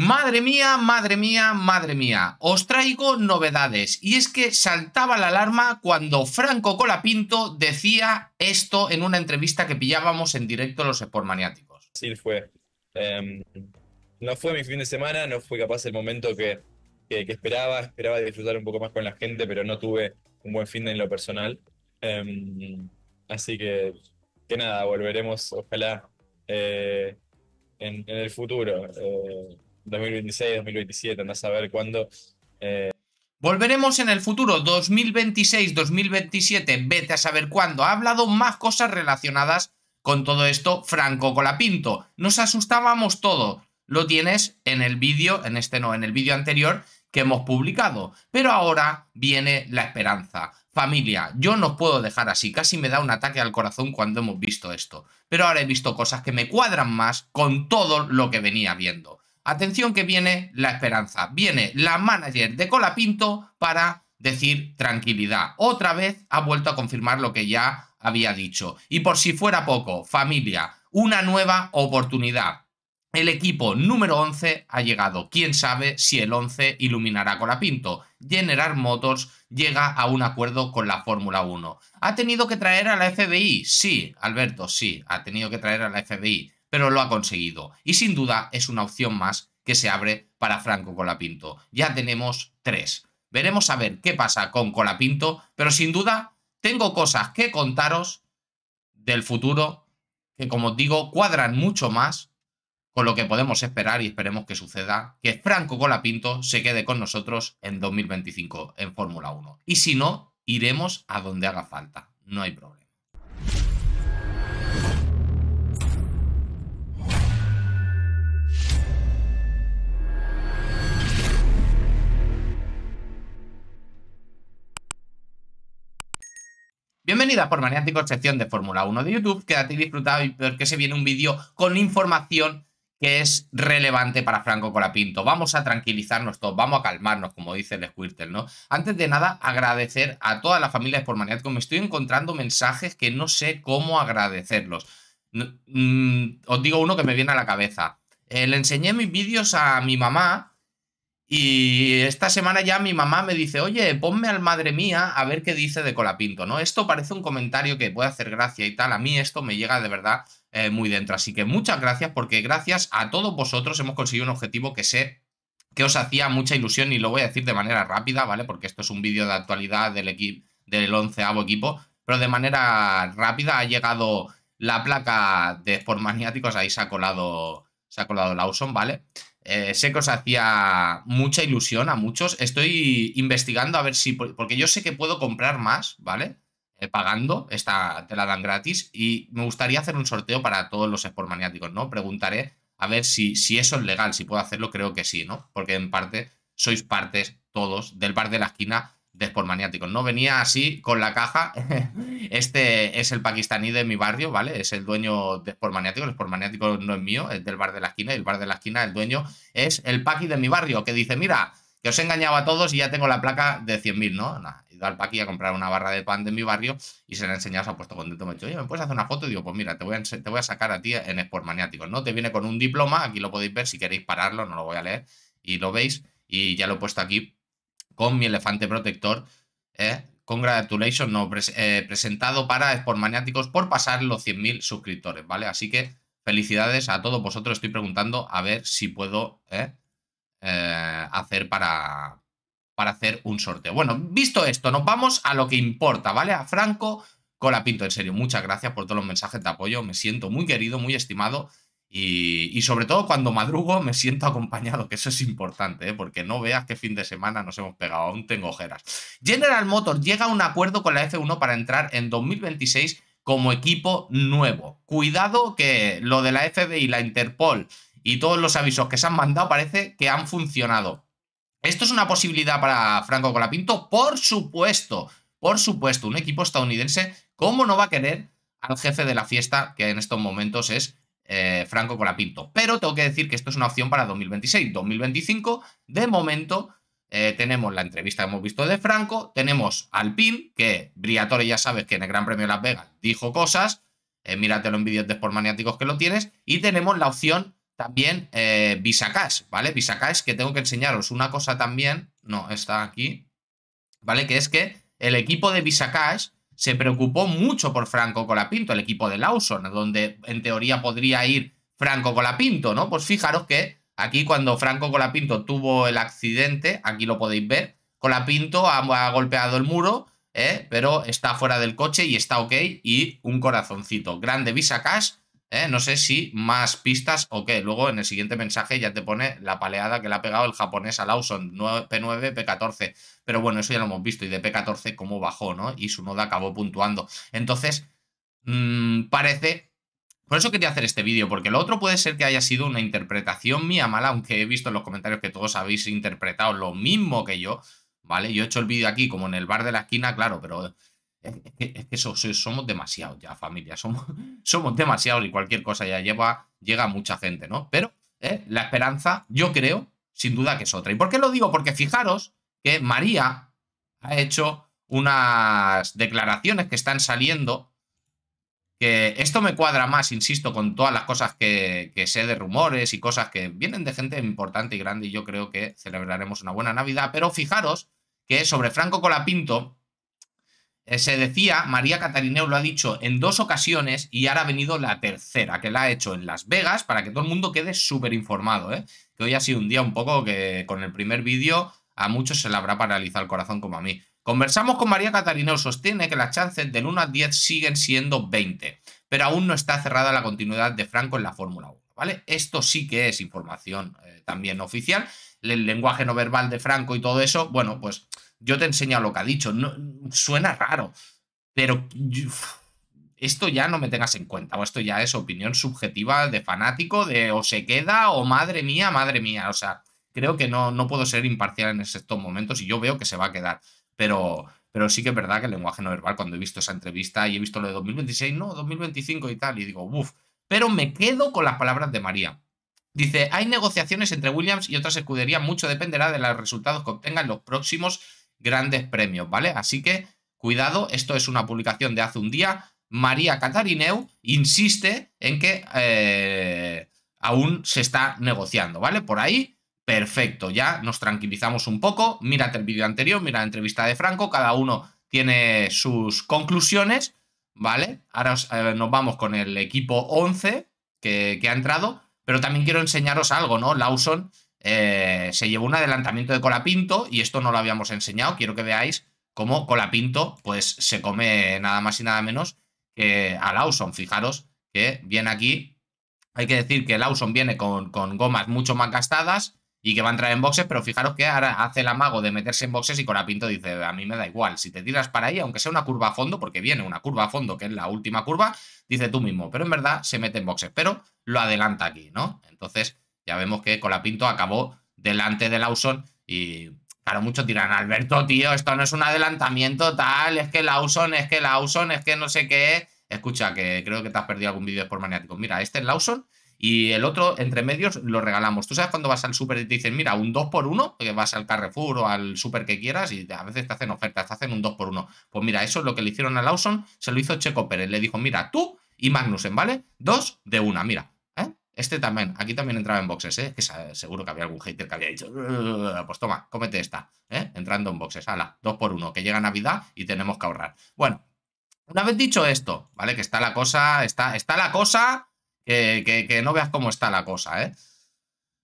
Madre mía, madre mía, madre mía, os traigo novedades y es que saltaba la alarma cuando Franco Colapinto decía esto en una entrevista que pillábamos en directo los Maniáticos. Sí, fue. Em, no fue mi fin de semana, no fue capaz el momento que, que, esperaba, esperaba disfrutar un poco más con la gente, pero no tuve un buen fin de en lo personal. Em, así que, que nada, volveremos, ojalá, eh, en, en, el futuro. Eh, 2026, 2027, anda a saber cuándo. Eh. Volveremos en el futuro, 2026, 2027, vete a saber cuándo. Ha hablado más cosas relacionadas con todo esto Franco Colapinto. Nos asustábamos todo. Lo tienes en el vídeo, en este no, en el vídeo anterior que hemos publicado. Pero ahora viene la esperanza. Familia, yo no puedo dejar así. Casi me da un ataque al corazón cuando hemos visto esto. Pero ahora he visto cosas que me cuadran más con todo lo que venía viendo. Atención que viene la esperanza. Viene la manager de Colapinto para decir tranquilidad. Otra vez ha vuelto a confirmar lo que ya había dicho. Y por si fuera poco, familia, una nueva oportunidad. El equipo número 11 ha llegado. Quién sabe si el 11 iluminará Colapinto. General Motors llega a un acuerdo con la Fórmula 1. ¿Ha tenido que traer a la FBI? Sí, Alberto, sí, ha tenido que traer a la FBI pero lo ha conseguido. Y sin duda es una opción más que se abre para Franco Colapinto. Ya tenemos tres. Veremos a ver qué pasa con Colapinto, pero sin duda tengo cosas que contaros del futuro que, como os digo, cuadran mucho más con lo que podemos esperar y esperemos que suceda, que Franco Colapinto se quede con nosotros en 2025 en Fórmula 1. Y si no, iremos a donde haga falta. No hay problema. Bienvenida por Por Maniático, excepción de Fórmula 1 de YouTube. Quédate y disfruta porque se viene un vídeo con información que es relevante para Franco Colapinto. Vamos a tranquilizarnos todos, vamos a calmarnos, como dice el Squirtle, ¿no? Antes de nada, agradecer a toda la familia de como Me estoy encontrando mensajes que no sé cómo agradecerlos. Mm, os digo uno que me viene a la cabeza. Eh, le enseñé mis vídeos a mi mamá y esta semana ya mi mamá me dice, oye, ponme al madre mía a ver qué dice de Colapinto, ¿no? Esto parece un comentario que puede hacer gracia y tal. A mí esto me llega de verdad eh, muy dentro. Así que muchas gracias porque gracias a todos vosotros hemos conseguido un objetivo que sé que os hacía mucha ilusión y lo voy a decir de manera rápida, ¿vale? Porque esto es un vídeo de actualidad del equipo del onceavo equipo, pero de manera rápida ha llegado la placa de Sport ahí se ha colado, se ha colado Lawson, ¿vale? vale eh, sé que os hacía mucha ilusión a muchos. Estoy investigando a ver si. Porque yo sé que puedo comprar más, ¿vale? Eh, pagando. Esta te la dan gratis. Y me gustaría hacer un sorteo para todos los sportmaniáticos, ¿no? Preguntaré a ver si, si eso es legal. Si puedo hacerlo, creo que sí, ¿no? Porque en parte sois partes todos del bar de la esquina de sportmaniáticos, No venía así con la caja este es el pakistaní de mi barrio, ¿vale? Es el dueño de Sport Maniático. El Sport Maniático no es mío, es del bar de la esquina. Y el bar de la esquina, el dueño, es el paqui de mi barrio, que dice, mira, que os he engañado a todos y ya tengo la placa de 100.000, ¿no? he ido al paqui a comprar una barra de pan de mi barrio y se la he enseñado, se ha puesto contento. Me ha dicho, oye, ¿me puedes hacer una foto? Y digo, pues mira, te voy a, te voy a sacar a ti en Sport Maniático, ¿no? Te viene con un diploma, aquí lo podéis ver si queréis pararlo, no lo voy a leer. Y lo veis, y ya lo he puesto aquí con mi elefante protector, ¿eh? Congratulations, no, eh, presentado para Sport Maniáticos por pasar los 100.000 suscriptores, ¿vale? Así que felicidades a todos vosotros. Estoy preguntando a ver si puedo ¿eh? Eh, hacer para, para hacer un sorteo. Bueno, visto esto, nos vamos a lo que importa, ¿vale? A Franco Colapinto, en serio, muchas gracias por todos los mensajes de apoyo. Me siento muy querido, muy estimado. Y, sobre todo cuando madrugo me siento acompañado, que eso es importante, ¿eh? porque no veas qué fin de semana nos hemos pegado, aún tengo ojeras. General Motors llega a un acuerdo con la F1 para entrar en 2026 como equipo nuevo. Cuidado que lo de la y la Interpol y todos los avisos que se han mandado parece que han funcionado. ¿Esto es una posibilidad para Franco Colapinto? Por supuesto, por supuesto, un equipo estadounidense, ¿cómo no va a querer al jefe de la fiesta, que en estos momentos es eh, Franco con la Pinto. Pero tengo que decir que esto es una opción para 2026. 2025, de momento, eh, tenemos la entrevista que hemos visto de Franco, tenemos al PIN, que Briatore ya sabes que en el Gran Premio de Las Vegas dijo cosas, eh, míratelo en vídeos de Sport Maniáticos que lo tienes, y tenemos la opción también eh, Visa Cash, ¿vale? Visa Cash, que tengo que enseñaros una cosa también, no, está aquí, ¿vale? Que es que el equipo de Visa Cash se preocupó mucho por Franco Colapinto, el equipo de Lawson, donde en teoría podría ir Franco Colapinto, ¿no? Pues fijaros que aquí cuando Franco Colapinto tuvo el accidente, aquí lo podéis ver, Colapinto ha, golpeado el muro, ¿eh? pero está fuera del coche y está ok y un corazoncito. Grande Visa Cash ¿eh? No sé si más pistas o qué. Luego en el siguiente mensaje ya te pone la paleada que le ha pegado el japonés a Lawson, P9, P14. Pero bueno, eso ya lo hemos visto. Y de P14 cómo bajó, ¿no? Y su noda acabó puntuando. Entonces, mm, parece... Por eso quería hacer este vídeo, porque lo otro puede ser que haya sido una interpretación mía mala, aunque he visto en los comentarios que todos habéis interpretado lo mismo que yo, ¿vale? Yo he hecho el vídeo aquí como en el bar de la esquina, claro, pero es que, somos demasiados ya, familia. Somos, somos demasiados y cualquier cosa ya lleva, llega a mucha gente, ¿no? Pero ¿eh? la esperanza, yo creo, sin duda que es otra. ¿Y por qué lo digo? Porque fijaros que María ha hecho unas declaraciones que están saliendo. Que esto me cuadra más, insisto, con todas las cosas que, que sé de rumores y cosas que vienen de gente importante y grande. Y yo creo que celebraremos una buena Navidad. Pero fijaros que sobre Franco Colapinto eh, se decía, María Catarineu lo ha dicho en dos ocasiones y ahora ha venido la tercera, que la ha hecho en Las Vegas para que todo el mundo quede súper informado. ¿eh? Que hoy ha sido un día un poco que con el primer vídeo a muchos se le habrá paralizado el corazón como a mí. Conversamos con María Catarineu, sostiene que las chances del 1 a 10 siguen siendo 20, pero aún no está cerrada la continuidad de Franco en la Fórmula 1. ¿Vale? Esto sí que es información eh, también oficial. El lenguaje no verbal de Franco y todo eso, bueno, pues yo te enseño lo que ha dicho. No, suena raro, pero esto ya no me tengas en cuenta, o esto ya es opinión subjetiva de fanático, de o se queda, o madre mía, madre mía. O sea, creo que no, no puedo ser imparcial en estos momentos y yo veo que se va a quedar. Pero, pero sí que es verdad que el lenguaje no verbal, cuando he visto esa entrevista y he visto lo de 2026, no, 2025 y tal, y digo, uff, pero me quedo con las palabras de María. Dice, hay negociaciones entre Williams y otras escuderías, mucho dependerá de los resultados que obtengan los próximos grandes premios, ¿vale? Así que cuidado, esto es una publicación de hace un día. María Catarineu insiste en que eh, aún se está negociando, ¿vale? Por ahí, perfecto, ya nos tranquilizamos un poco. Mírate el vídeo anterior, mira la entrevista de Franco, cada uno tiene sus conclusiones, ¿vale? Ahora eh, nos vamos con el equipo 11 que, que ha entrado, pero también quiero enseñaros algo, ¿no? Lawson eh, se llevó un adelantamiento de Colapinto y esto no lo habíamos enseñado. Quiero que veáis cómo Colapinto pues, se come nada más y nada menos que a Lawson. Fijaros que viene aquí. Hay que decir que Lawson viene con, con gomas mucho más gastadas y que va a entrar en boxes, pero fijaros que ahora hace el amago de meterse en boxes y Colapinto dice, a mí me da igual, si te tiras para ahí, aunque sea una curva a fondo, porque viene una curva a fondo, que es la última curva, dice tú mismo, pero en verdad se mete en boxes, pero lo adelanta aquí, ¿no? Entonces ya vemos que Colapinto acabó delante de Lawson y claro, muchos dirán, Alberto, tío, esto no es un adelantamiento tal, es que Lawson, es que Lawson, es que no sé qué. Escucha, que creo que te has perdido algún vídeo por Maniático. Mira, este es Lawson y el otro, entre medios, lo regalamos. Tú sabes cuando vas al súper y te dicen, mira, un 2x1, que vas al Carrefour o al súper que quieras y a veces te hacen ofertas, te hacen un 2x1. Pues mira, eso es lo que le hicieron a Lawson, se lo hizo Checo Pérez. Le dijo, mira, tú y Magnussen, ¿vale? Dos de una, mira. Este también, aquí también entraba en boxes, ¿eh? Que seguro que había algún hater que había dicho, pues toma, cómete esta, ¿eh? Entrando en boxes, ala, dos por uno, que llega Navidad y tenemos que ahorrar. Bueno, una vez dicho esto, ¿vale? Que está la cosa, está, está la cosa, que, no veas cómo está la cosa, ¿eh?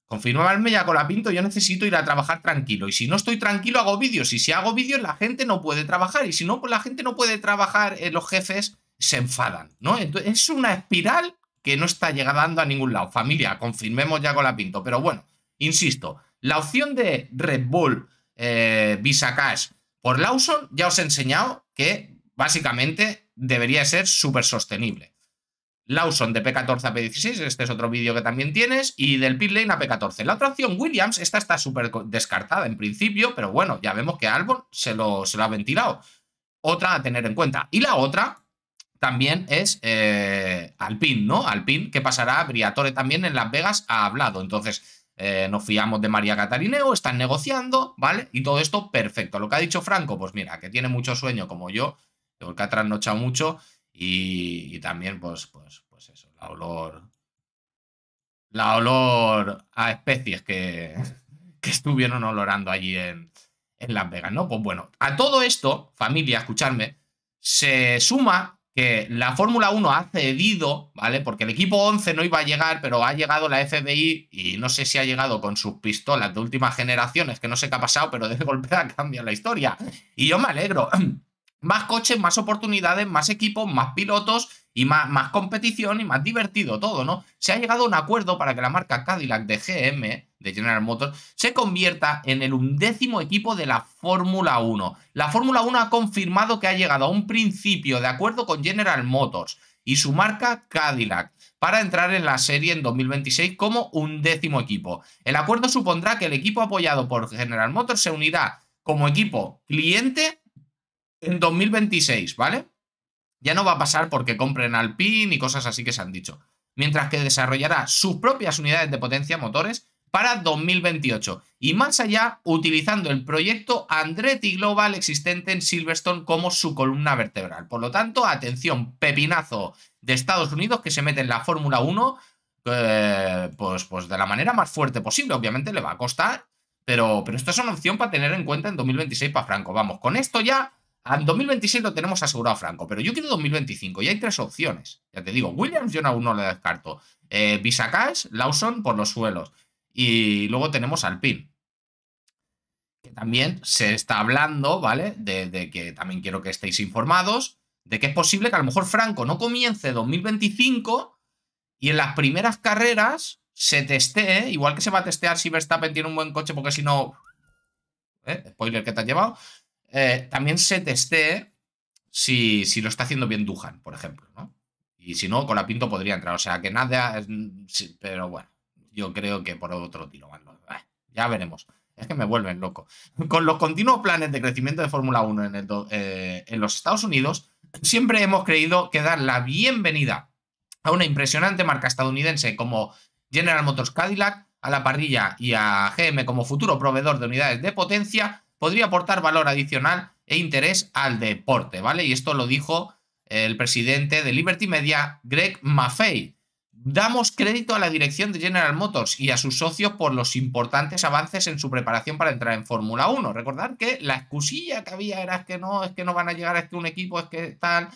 Confirmarme ya con la pinto, yo necesito ir a trabajar tranquilo. Y si no estoy tranquilo, hago vídeos. Y si hago vídeos, la gente no puede trabajar. Y si no, la gente no puede trabajar, eh, los jefes se enfadan, ¿no? Entonces, es una espiral que no está llegando a ningún lado. Familia, confirmemos ya con la Pinto. Pero bueno, insisto, la opción de Red Bull eh, Visa Cash por Lawson ya os he enseñado que básicamente debería ser súper sostenible. Lawson de P14 a P16, este es otro vídeo que también tienes, y del pit lane a P14. La otra opción, Williams, esta está súper descartada en principio, pero bueno, ya vemos que Albon se lo, se lo ha ventilado. Otra a tener en cuenta. Y la otra, también es eh, ¿no? alpin que pasará Briatore también en Las Vegas, ha hablado. Entonces, eh, nos fiamos de María Catarineo, están negociando, ¿vale? Y todo esto perfecto. Lo que ha dicho Franco, pues mira, que tiene mucho sueño como yo, porque ha trasnochado mucho y, también, pues, pues, pues eso, la olor. La olor a especies que, que estuvieron olorando allí en, en Las Vegas, ¿no? Pues bueno, a todo esto, familia, escucharme, se suma que la Fórmula 1 ha cedido, ¿vale? Porque el equipo 11 no iba a llegar, pero ha llegado la FBI y no sé si ha llegado con sus pistolas de últimas generaciones, que no sé qué ha pasado, pero de golpe ha cambiado la historia. Y yo me alegro. Más coches, más oportunidades, más equipos, más pilotos y más, más competición y más divertido todo, ¿no? Se ha llegado a un acuerdo para que la marca Cadillac de GM de General Motors, se convierta en el undécimo equipo de la Fórmula 1. La Fórmula 1 ha confirmado que ha llegado a un principio de acuerdo con General Motors y su marca Cadillac para entrar en la serie en 2026 como undécimo equipo. El acuerdo supondrá que el equipo apoyado por General Motors se unirá como equipo cliente en 2026, ¿vale? Ya no va a pasar porque compren Alpine y cosas así que se han dicho. Mientras que desarrollará sus propias unidades de potencia motores para 2028 y más allá utilizando el proyecto Andretti Global existente en Silverstone como su columna vertebral. Por lo tanto, atención, pepinazo de Estados Unidos que se mete en la Fórmula 1 eh, pues, pues de la manera más fuerte posible. Obviamente le va a costar, pero, pero esto es una opción para tener en cuenta en 2026 para Franco. Vamos, con esto ya en 2026 lo tenemos asegurado, Franco, pero yo quiero 2025 y hay tres opciones. Ya te digo, Williams yo aún no le descarto. Eh, Visa Cash, Lawson por los suelos. Y luego tenemos Alpine. Que también se está hablando, ¿vale? De, que también quiero que estéis informados de que es posible que a lo mejor Franco no comience 2025 y en las primeras carreras se testee, igual que se va a testear si Verstappen tiene un buen coche, porque si no. ¿eh? Spoiler que te has llevado. Eh, también se testee si, si, lo está haciendo bien Duhan, por ejemplo, ¿no? Y si no, con la Pinto podría entrar. O sea que nada. Mm, pero bueno yo creo que por otro tiro Ya veremos. Es que me vuelven loco. Con los continuos planes de crecimiento de Fórmula 1 en, eh, en los Estados Unidos, siempre hemos creído que dar la bienvenida a una impresionante marca estadounidense como General Motors Cadillac, a la parrilla y a GM como futuro proveedor de unidades de potencia, podría aportar valor adicional e interés al deporte, ¿vale? Y esto lo dijo el presidente de Liberty Media, Greg Maffei, Damos crédito a la dirección de General Motors y a sus socios por los importantes avances en su preparación para entrar en Fórmula 1. Recordad que la excusilla que había era que no, es que no van a llegar, es que un equipo, es que tal.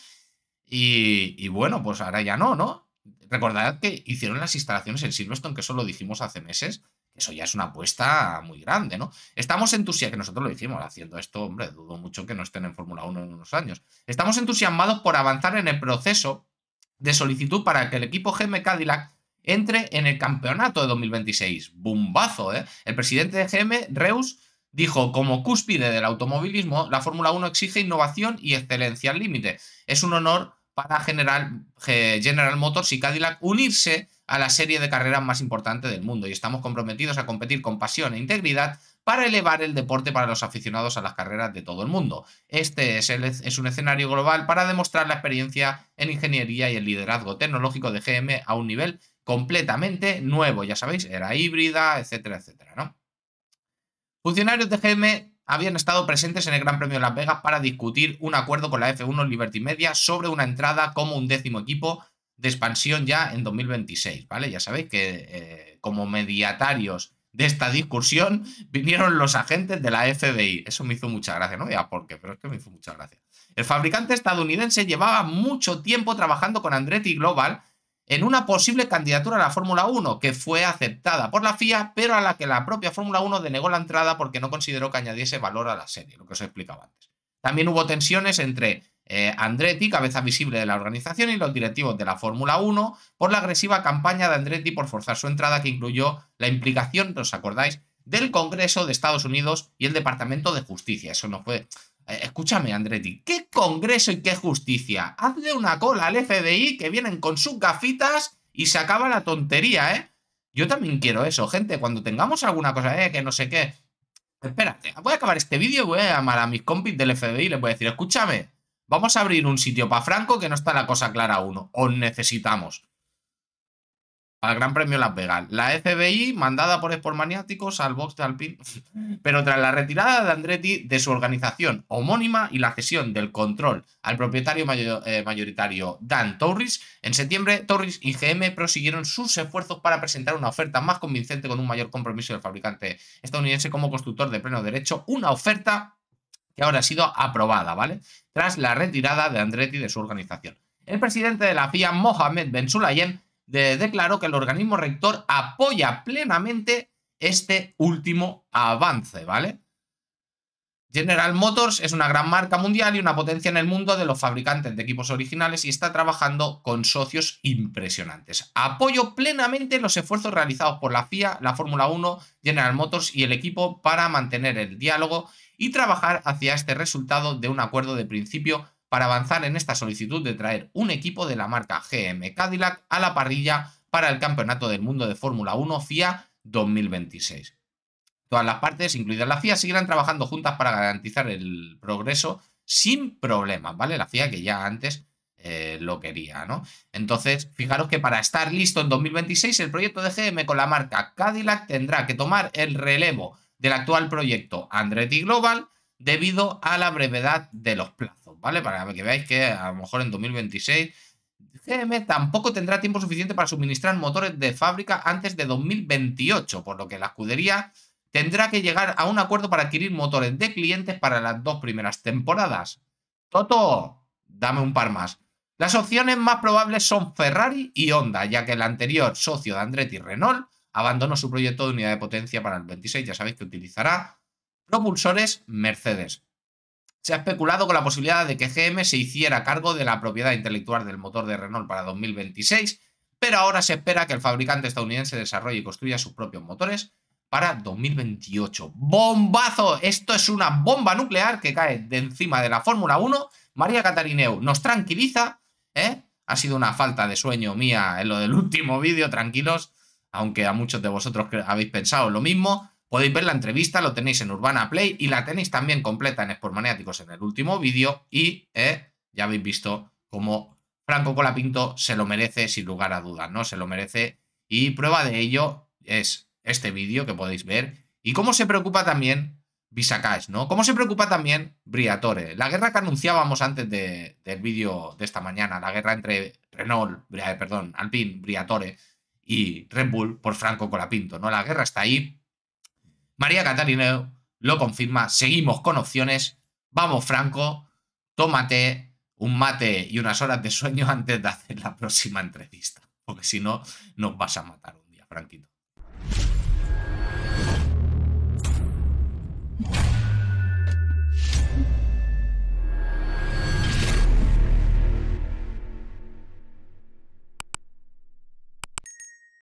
Y, bueno, pues ahora ya no, ¿no? Recordad que hicieron las instalaciones en Silverstone, que eso lo dijimos hace meses. Eso ya es una apuesta muy grande, ¿no? Estamos entusiasmados, que nosotros lo hicimos haciendo esto, hombre, dudo mucho que no estén en Fórmula 1 en unos años. Estamos entusiasmados por avanzar en el proceso de solicitud para que el equipo GM Cadillac entre en el campeonato de 2026. Bumbazo, ¿eh? El presidente de GM, Reus, dijo, como cúspide del automovilismo, la Fórmula 1 exige innovación y excelencia al límite. Es un honor para General, General Motors y Cadillac unirse a la serie de carreras más importante del mundo y estamos comprometidos a competir con pasión e integridad para elevar el deporte para los aficionados a las carreras de todo el mundo. Este es, un escenario global para demostrar la experiencia en ingeniería y el liderazgo tecnológico de GM a un nivel completamente nuevo, ya sabéis, era híbrida, etcétera, etcétera, ¿no? Funcionarios de GM habían estado presentes en el Gran Premio de Las Vegas para discutir un acuerdo con la F1 Liberty Media sobre una entrada como un décimo equipo de expansión ya en 2026, ¿vale? Ya sabéis que eh, como mediatarios de esta discusión vinieron los agentes de la FBI. Eso me hizo mucha gracia, no ya ah, por qué, pero es que me hizo mucha gracia. El fabricante estadounidense llevaba mucho tiempo trabajando con Andretti Global en una posible candidatura a la Fórmula 1, que fue aceptada por la FIA, pero a la que la propia Fórmula 1 denegó la entrada porque no consideró que añadiese valor a la serie, lo que os explicaba antes. También hubo tensiones entre eh, Andretti, cabeza visible de la organización, y los directivos de la Fórmula 1 por la agresiva campaña de Andretti por forzar su entrada que incluyó la implicación, ¿os acordáis?, del Congreso de Estados Unidos y el Departamento de Justicia. Eso no fue... Eh, escúchame, Andretti, ¿qué Congreso y qué justicia? Hazle una cola al FBI que vienen con sus gafitas y se acaba la tontería, ¿eh? Yo también quiero eso, gente. Cuando tengamos alguna cosa, eh, que no sé qué. Espérate, voy a acabar este vídeo y voy a llamar a mis compis del FBI y les voy a decir, escúchame, ¿Vamos a abrir un sitio para Franco que no está la cosa clara uno. ¿O necesitamos? Al Gran Premio Las Vegas. La FBI, mandada por Maniáticos al box de Alpine, pero tras la retirada de Andretti de su organización homónima y la cesión del control al propietario eh, mayoritario Dan Torres, en septiembre Torres y GM prosiguieron sus esfuerzos para presentar una oferta más convincente con un mayor compromiso del fabricante estadounidense como constructor de pleno derecho, una oferta que ahora ha sido aprobada, ¿vale? Tras la retirada de Andretti de su organización. El presidente de la FIA, Mohamed Ben Sulayem, declaró que el organismo rector apoya plenamente este último avance, ¿vale? General Motors es una gran marca mundial y una potencia en el mundo de los fabricantes de equipos originales y está trabajando con socios impresionantes. Apoyo plenamente los esfuerzos realizados por la FIA, la Fórmula 1, General Motors y el equipo para mantener el diálogo y trabajar hacia este resultado de un acuerdo de principio para avanzar en esta solicitud de traer un equipo de la marca GM Cadillac a la parrilla para el Campeonato del Mundo de Fórmula 1 FIA 2026. Todas las partes, incluida la FIA, seguirán trabajando juntas para garantizar el progreso sin problemas, ¿vale? La FIA que ya antes eh, lo quería, ¿no? Entonces, fijaros que para estar listo en 2026, el proyecto de GM con la marca Cadillac tendrá que tomar el relevo del actual proyecto Andretti Global debido a la brevedad de los plazos, ¿vale? Para que veáis que a lo mejor en 2026 GM tampoco tendrá tiempo suficiente para suministrar motores de fábrica antes de 2028, por lo que la escudería tendrá que llegar a un acuerdo para adquirir motores de clientes para las dos primeras temporadas. Toto, dame un par más. Las opciones más probables son Ferrari y Honda, ya que el anterior socio de Andretti Renault abandonó su proyecto de unidad de potencia para el 26, ya sabéis que utilizará propulsores Mercedes. Se ha especulado con la posibilidad de que GM se hiciera cargo de la propiedad intelectual del motor de Renault para 2026, pero ahora se espera que el fabricante estadounidense desarrolle y construya sus propios motores para 2028. ¡Bombazo! Esto es una bomba nuclear que cae de encima de la Fórmula 1. María Catarineu nos tranquiliza, ¿eh? Ha sido una falta de sueño mía en lo del último vídeo, tranquilos aunque a muchos de vosotros que habéis pensado lo mismo. Podéis ver la entrevista, lo tenéis en Urbana Play y la tenéis también completa en maniáticos en el último vídeo. Y eh, ya habéis visto cómo Franco Colapinto se lo merece sin lugar a dudas, ¿no? Se lo merece. Y prueba de ello es este vídeo que podéis ver y cómo se preocupa también Visacash, ¿no? Cómo se preocupa también Briatore. La guerra que anunciábamos antes de, del vídeo de esta mañana, la guerra entre Renault, perdón, Alpine, Briatore y Red Bull por Franco Colapinto. ¿no? La guerra está ahí. María Catalina lo confirma. Seguimos con opciones. Vamos, Franco, tómate un mate y unas horas de sueño antes de hacer la próxima entrevista. Porque si no, nos vas a matar un día, Franquito.